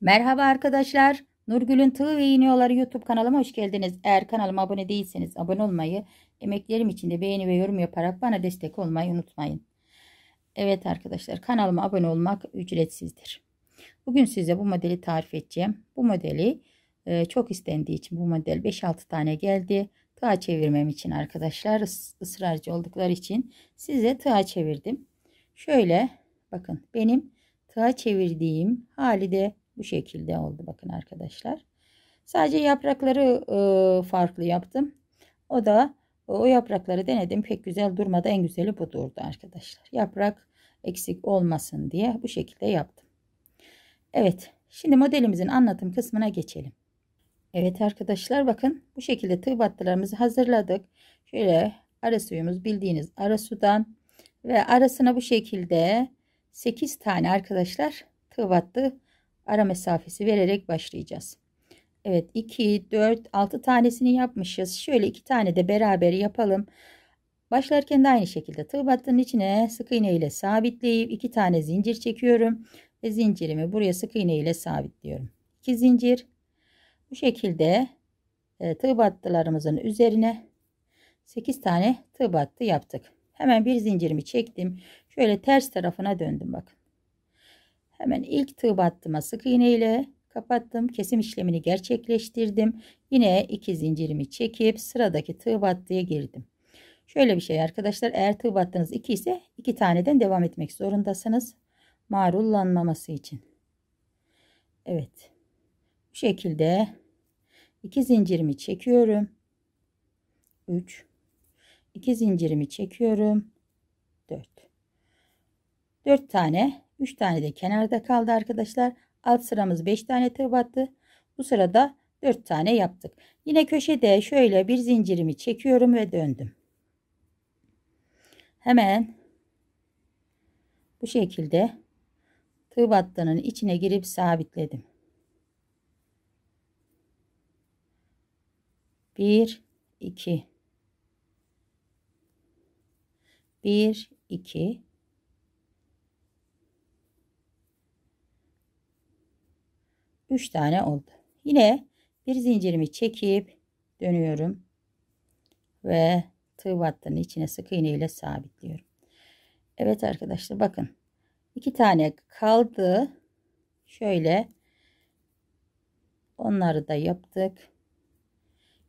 Merhaba arkadaşlar. Nurgül'ün Tığ ve İğneoları YouTube kanalıma hoş geldiniz. Eğer kanalıma abone değilseniz abone olmayı, emeklerim için de beğeni ve yorum yaparak bana destek olmayı unutmayın. Evet arkadaşlar kanalıma abone olmak ücretsizdir. Bugün size bu modeli tarif edeceğim. Bu modeli e, çok istendiği için bu model 5-6 tane geldi. Tığa çevirmem için arkadaşlar ısrarcı oldukları için size tığa çevirdim. Şöyle bakın benim tığa çevirdiğim hali de bu şekilde oldu bakın arkadaşlar. Sadece yaprakları e, farklı yaptım. O da o yaprakları denedim. Pek güzel durmadı. En güzeli bu durdu arkadaşlar. Yaprak eksik olmasın diye bu şekilde yaptım. Evet. Şimdi modelimizin anlatım kısmına geçelim. Evet arkadaşlar bakın bu şekilde tığ battılarımızı hazırladık. Şöyle ara suyumuz bildiğiniz ara sudan ve arasına bu şekilde 8 tane arkadaşlar tığ battı ara mesafesi vererek başlayacağız. Evet 2, 4, 6 tanesini yapmışız. Şöyle 2 tane de beraber yapalım. Başlarken de aynı şekilde tığ battının içine sık iğne ile sabitleyip 2 tane zincir çekiyorum. Ve zincirimi buraya sık iğne ile sabitliyorum. 2 zincir. Bu şekilde e, tığ battılarımızın üzerine 8 tane tığ battı yaptık. Hemen bir zincirimi çektim. Şöyle ters tarafına döndüm bakın. Hemen ilk tığ battıma sık iğne ile kapattım. Kesim işlemini gerçekleştirdim. Yine iki zincirimi çekip sıradaki tığ battıya girdim. Şöyle bir şey arkadaşlar eğer tığ battınız iki ise 2 taneden devam etmek zorundasınız. Marullanmaması için. Evet. Bu şekilde iki zincirimi çekiyorum. 3 2 zincirimi çekiyorum. 4 4 tane 3 tane de kenarda kaldı arkadaşlar. Alt sıramız 5 tane tığ battı. Bu sırada 4 tane yaptık. Yine köşede şöyle bir zincirimi çekiyorum ve döndüm. Hemen bu şekilde tığ battının içine girip sabitledim. 1 2 1 2 3 tane oldu. Yine bir zincirimi çekip dönüyorum. Ve tığ battının içine sık iğne ile sabitliyorum. Evet arkadaşlar bakın. 2 tane kaldı. Şöyle onları da yaptık.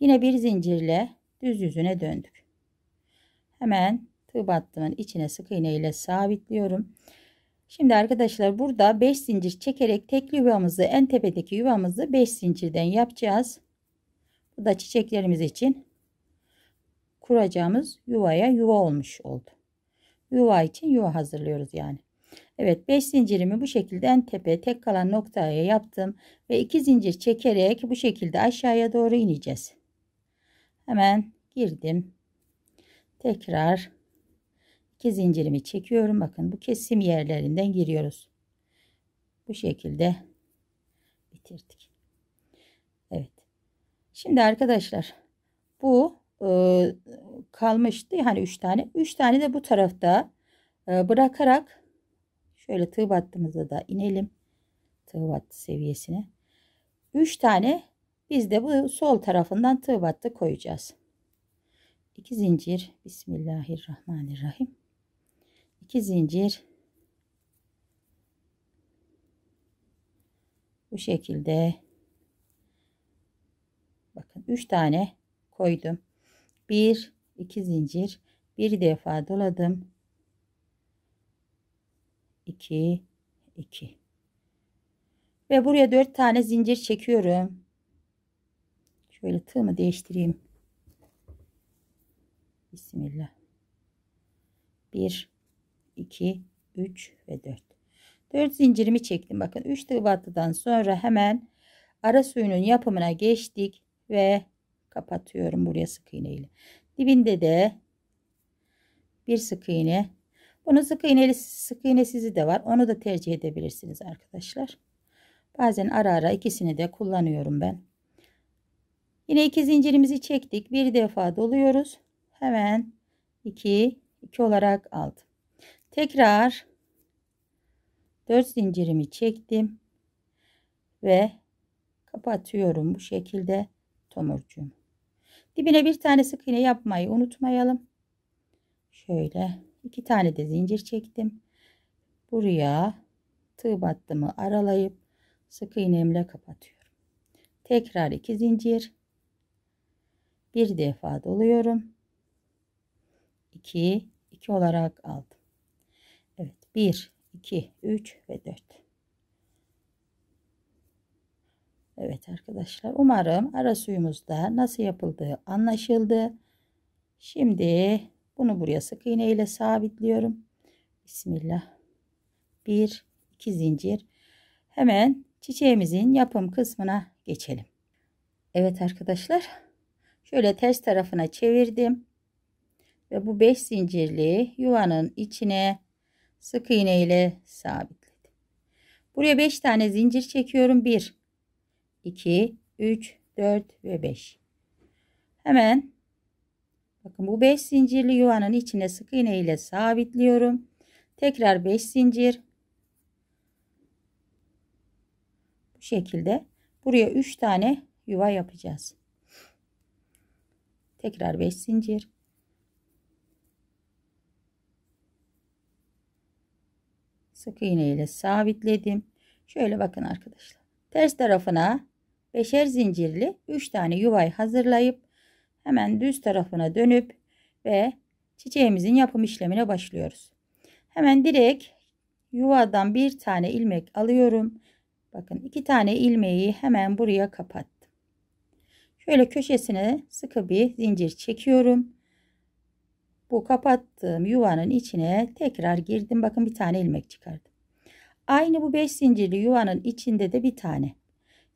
Yine bir zincirle düz yüzüne döndük. Hemen tığ battımın içine sık iğne ile sabitliyorum. Şimdi arkadaşlar burada 5 zincir çekerek tekli yuvamızı en tepedeki yuvamızı 5 zincirden yapacağız. Bu da çiçeklerimiz için kuracağımız yuvaya yuva olmuş oldu. Yuva için yuva hazırlıyoruz yani. Evet 5 zincirimi bu şekilde en tepe tek kalan noktaya yaptım ve 2 zincir çekerek bu şekilde aşağıya doğru ineceğiz. Hemen girdim. Tekrar 2 zincirimi çekiyorum. Bakın bu kesim yerlerinden giriyoruz. Bu şekilde bitirdik. Evet. Şimdi arkadaşlar bu e, kalmıştı. Hani üç tane. Üç tane de bu tarafta e, bırakarak şöyle tığ battığımızda da inelim. Tığ battı seviyesine. Üç tane biz de bu sol tarafından tığ battı koyacağız. 2 zincir Bismillahirrahmanirrahim 2 zincir bu şekilde bakın 3 tane koydum 1 2 zincir bir defa doladım 2 2 ve buraya 4 tane zincir çekiyorum şöyle tığımı değiştireyim Bismillah 1 2, 3 ve 4. 4 zincirimi çektim. Bakın 3 tığ battıdan sonra hemen ara suyunun yapımına geçtik ve kapatıyorum buraya sık iğneyle. Dibinde de bir sık iğne. Bunun sık iğneli sık iğnesizi de var. Onu da tercih edebilirsiniz arkadaşlar. Bazen ara ara ikisini de kullanıyorum ben. Yine 2 zincirimizi çektik. Bir defa doluyoruz. Hemen 2 2 olarak aldım tekrar 4 zincirimi çektim ve kapatıyorum bu şekilde tomurcuğum dibine bir tane sık iğne yapmayı unutmayalım şöyle iki tane de zincir çektim buraya tığ battımı aralayıp sık iğnemle kapatıyorum tekrar iki zincir bir defa doluyorum 2 2 olarak aldım Evet 1, 2, 3 ve 4. Evet arkadaşlar umarım ara suyumuzda nasıl yapıldığı anlaşıldı. Şimdi bunu buraya sık iğne ile sabitliyorum. Bismillah. 1, 2 zincir. Hemen çiçeğimizin yapım kısmına geçelim. Evet arkadaşlar. Şöyle ters tarafına çevirdim. Ve bu 5 zincirli yuvanın içine sık iğne ile sabitledim. Buraya 5 tane zincir çekiyorum. 1 2 3 4 ve 5. Hemen bakın bu 5 zincirli yuvanın içine sık iğne ile sabitliyorum. Tekrar 5 zincir. Bu şekilde buraya 3 tane yuva yapacağız. Tekrar 5 zincir. sık iğne ile sabitledim. Şöyle bakın arkadaşlar. Ters tarafına beşer zincirli 3 tane yuvayı hazırlayıp hemen düz tarafına dönüp ve çiçeğimizin yapım işlemine başlıyoruz. Hemen direkt yuvadan bir tane ilmek alıyorum. Bakın iki tane ilmeği hemen buraya kapattım. Şöyle köşesine sıkı bir zincir çekiyorum bu kapattığım yuvanın içine tekrar girdim. Bakın bir tane ilmek çıkardım. Aynı bu 5 zincirli yuvanın içinde de bir tane.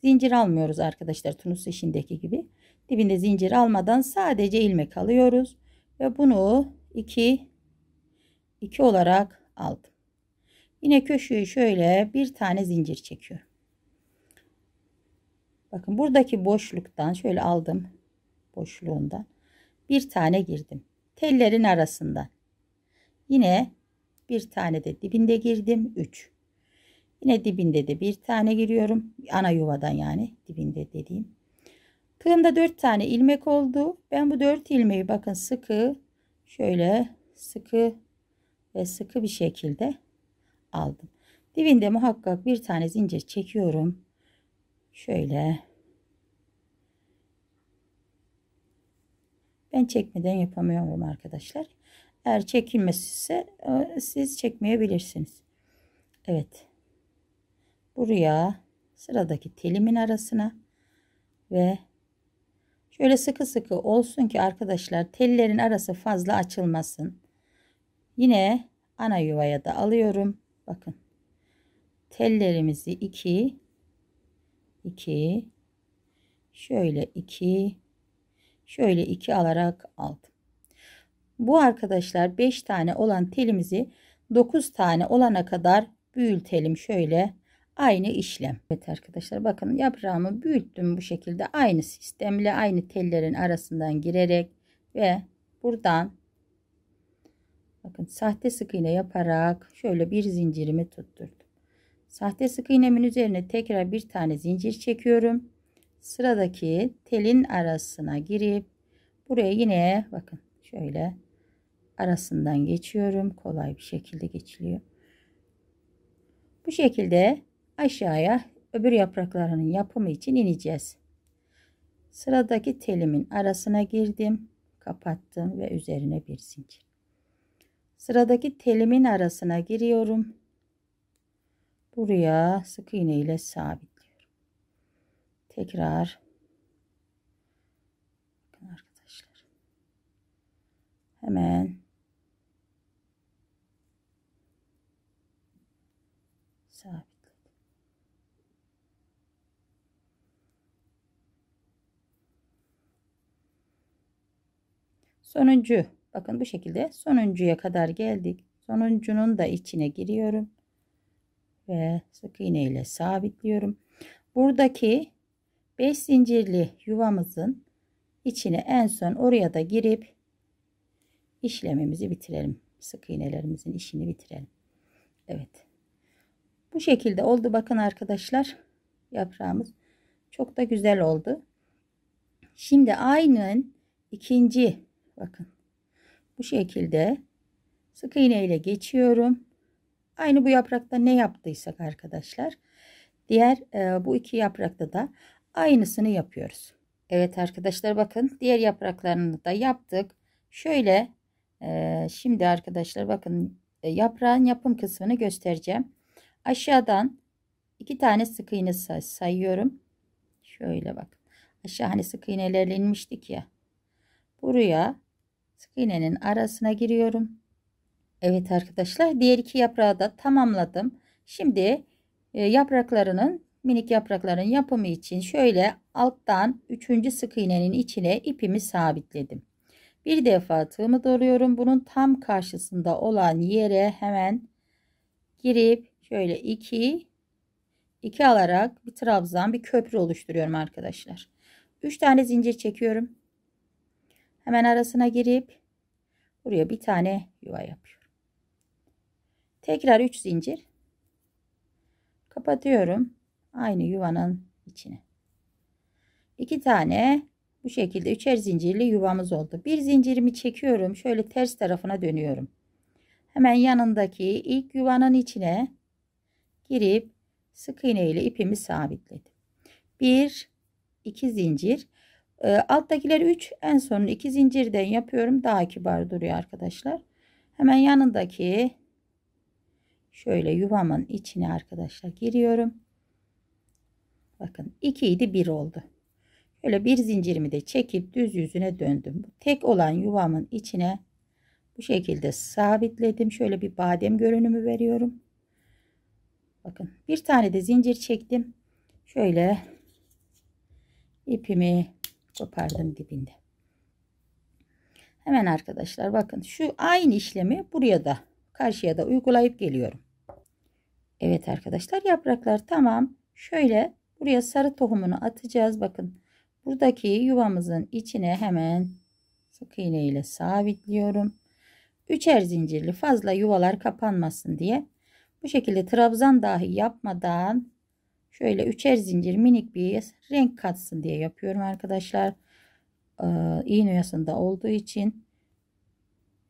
Zincir almıyoruz arkadaşlar tunus işindeki gibi. Dibinde zincir almadan sadece ilmek alıyoruz. Ve bunu 2 2 olarak aldım. Yine köşeyi şöyle bir tane zincir çekiyorum. Bakın buradaki boşluktan şöyle aldım boşluğundan bir tane girdim tellerin arasından. Yine bir tane de dibinde girdim. 3. Yine dibinde de bir tane giriyorum. Ana yuvadan yani dibinde dediğim. Tığımda 4 tane ilmek oldu. Ben bu 4 ilmeği bakın sıkı şöyle sıkı ve sıkı bir şekilde aldım. Dibinde muhakkak bir tane zincir çekiyorum. Şöyle Ben çekmeden yapamıyorum arkadaşlar. Eğer çekilmesi ise e, siz çekmeyebilirsiniz. Evet. Buraya sıradaki telimin arasına ve şöyle sıkı sıkı olsun ki arkadaşlar tellerin arası fazla açılmasın. Yine ana yuvaya da alıyorum. Bakın. Tellerimizi 2 2 şöyle 2 şöyle 2 alarak aldım. Bu arkadaşlar 5 tane olan telimizi 9 tane olana kadar büyütelim şöyle aynı işlem. Evet arkadaşlar bakın yaprağımı büyüttüm bu şekilde aynı sistemle aynı tellerin arasından girerek ve buradan bakın sahte sık iğne yaparak şöyle bir zincirimi tutturdum. Sahte sık iğnemin üzerine tekrar bir tane zincir çekiyorum sıradaki telin arasına girip buraya yine bakın şöyle arasından geçiyorum. Kolay bir şekilde geçiliyor. Bu şekilde aşağıya öbür yapraklarının yapımı için ineceğiz. Sıradaki telimin arasına girdim, kapattım ve üzerine bir zincir. Sıradaki telimin arasına giriyorum. Buraya sık iğne ile sabit tekrar bakın arkadaşlar hemen sabitledim. Sonuncu bakın bu şekilde sonuncuya kadar geldik. Sonuncunun da içine giriyorum ve sık iğne ile sabitliyorum. Buradaki 5 zincirli yuvamızın içine en son oraya da girip işlemimizi bitirelim. Sık iğnelerimizin işini bitirelim. Evet. Bu şekilde oldu. Bakın arkadaşlar yaprağımız çok da güzel oldu. Şimdi aynen ikinci bakın bu şekilde sık iğne ile geçiyorum. Aynı bu yaprakta ne yaptıysak arkadaşlar. Diğer e, bu iki yaprakta da aynısını yapıyoruz. Evet arkadaşlar bakın diğer yapraklarını da yaptık. Şöyle e, şimdi arkadaşlar bakın e, yaprağın yapım kısmını göstereceğim. Aşağıdan iki tane sık iğne say sayıyorum. Şöyle bak. Aşağı hani sık iğnelerle inmiştik ya. Buraya sık iğnenin arasına giriyorum. Evet arkadaşlar diğer iki yaprağı da tamamladım. Şimdi e, yapraklarının minik yaprakların yapımı için şöyle alttan 3. sık iğnenin içine ipimi sabitledim. Bir defa tığımı doluyorum. Bunun tam karşısında olan yere hemen girip şöyle 2 2 alarak bir trabzan bir köprü oluşturuyorum arkadaşlar. 3 tane zincir çekiyorum. Hemen arasına girip buraya bir tane yuva yapıyorum. Tekrar 3 zincir kapatıyorum aynı yuvanın içine. İki tane bu şekilde üçer zincirli yuvamız oldu. Bir zincirimi çekiyorum. Şöyle ters tarafına dönüyorum. Hemen yanındaki ilk yuvanın içine girip sık iğne ile ipimi sabitledim. Bir, iki zincir. E, ee, alttakiler üç, en sonunu iki zincirden yapıyorum. Daha kibar duruyor arkadaşlar. Hemen yanındaki şöyle yuvamın içine arkadaşlar giriyorum. Bakın 2 idi 1 oldu. Böyle bir zincirimi de çekip düz yüzüne döndüm. Tek olan yuvamın içine bu şekilde sabitledim. Şöyle bir badem görünümü veriyorum. Bakın bir tane de zincir çektim. Şöyle ipimi kopardım dibinde. Hemen arkadaşlar bakın şu aynı işlemi buraya da karşıya da uygulayıp geliyorum. Evet arkadaşlar yapraklar tamam. Şöyle Buraya sarı tohumunu atacağız. Bakın buradaki yuvamızın içine hemen sık iğne ile sabitliyorum. Üçer zincirli fazla yuvalar kapanmasın diye. Bu şekilde trabzan dahi yapmadan şöyle üçer zincir minik bir renk katsın diye yapıyorum arkadaşlar. Ee, iğne oyasında olduğu için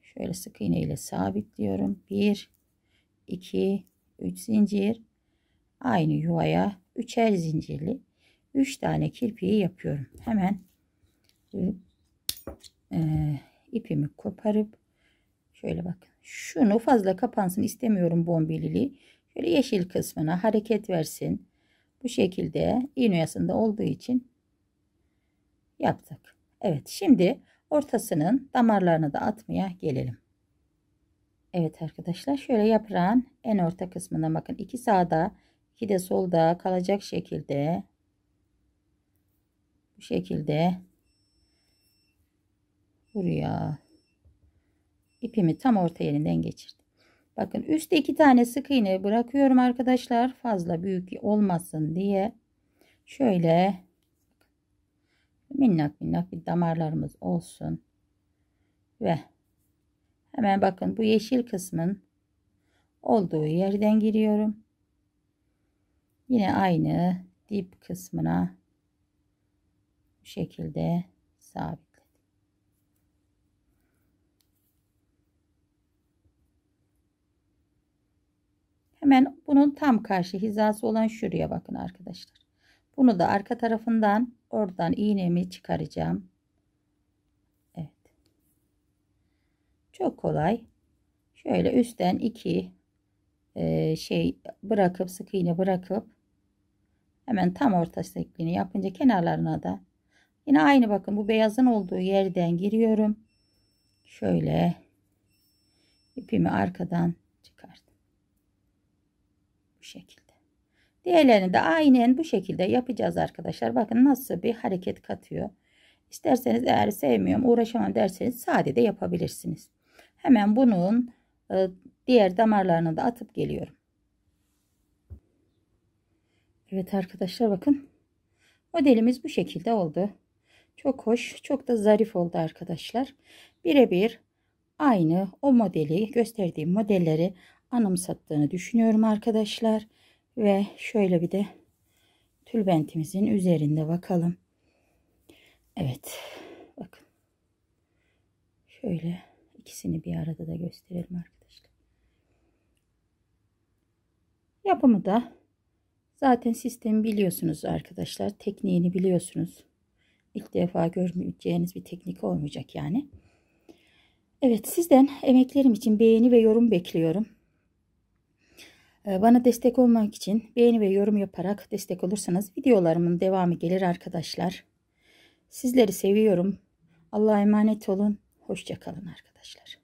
şöyle sık iğne ile sabitliyorum. 1 2 3 zincir aynı yuvaya üçer zincirli 3 tane kirpiği yapıyorum. Hemen e, e, ipimi koparıp şöyle bakın. Şunu fazla kapansın istemiyorum bombililiği. Şöyle yeşil kısmına hareket versin. Bu şekilde iğneyasında olduğu için yaptık. Evet şimdi ortasının damarlarını da atmaya gelelim. Evet arkadaşlar şöyle yaprağın en orta kısmına bakın. iki sağda İki de solda kalacak şekilde bu şekilde buraya ipimi tam orta yerinden geçirdim. Bakın üstte iki tane sık iğne bırakıyorum arkadaşlar. Fazla büyük olmasın diye. Şöyle minnak minnak bir damarlarımız olsun. Ve hemen bakın bu yeşil kısmın olduğu yerden giriyorum. Yine aynı dip kısmına bu şekilde sabitledim. Hemen bunun tam karşı hizası olan şuraya bakın arkadaşlar. Bunu da arka tarafından oradan iğnemi çıkaracağım. Evet. Çok kolay. Şöyle üstten iki şey bırakıp sık iğne bırakıp hemen tam ortasındakini yapınca kenarlarına da yine aynı bakın bu beyazın olduğu yerden giriyorum. Şöyle ipimi arkadan çıkardım. Bu şekilde. Diğerlerini de aynen bu şekilde yapacağız arkadaşlar. Bakın nasıl bir hareket katıyor. isterseniz eğer sevmiyorum uğraşamam derseniz sade de yapabilirsiniz. Hemen bunun ıı, diğer damarlarına da atıp geliyorum. Evet arkadaşlar bakın. Modelimiz bu şekilde oldu. Çok hoş, çok da zarif oldu arkadaşlar. Birebir aynı o modeli gösterdiğim modelleri anımsattığını düşünüyorum arkadaşlar. Ve şöyle bir de tülbentimizin üzerinde bakalım. Evet. Bakın. Şöyle ikisini bir arada da gösterelim arkadaşlar. Yapımı da zaten sistemi biliyorsunuz arkadaşlar. Tekniğini biliyorsunuz. İlk defa görmeyeceğiniz bir teknik olmayacak yani. Evet sizden emeklerim için beğeni ve yorum bekliyorum. Ee, bana destek olmak için beğeni ve yorum yaparak destek olursanız videolarımın devamı gelir arkadaşlar. Sizleri seviyorum. Allah'a emanet olun. Hoşçakalın arkadaşlar.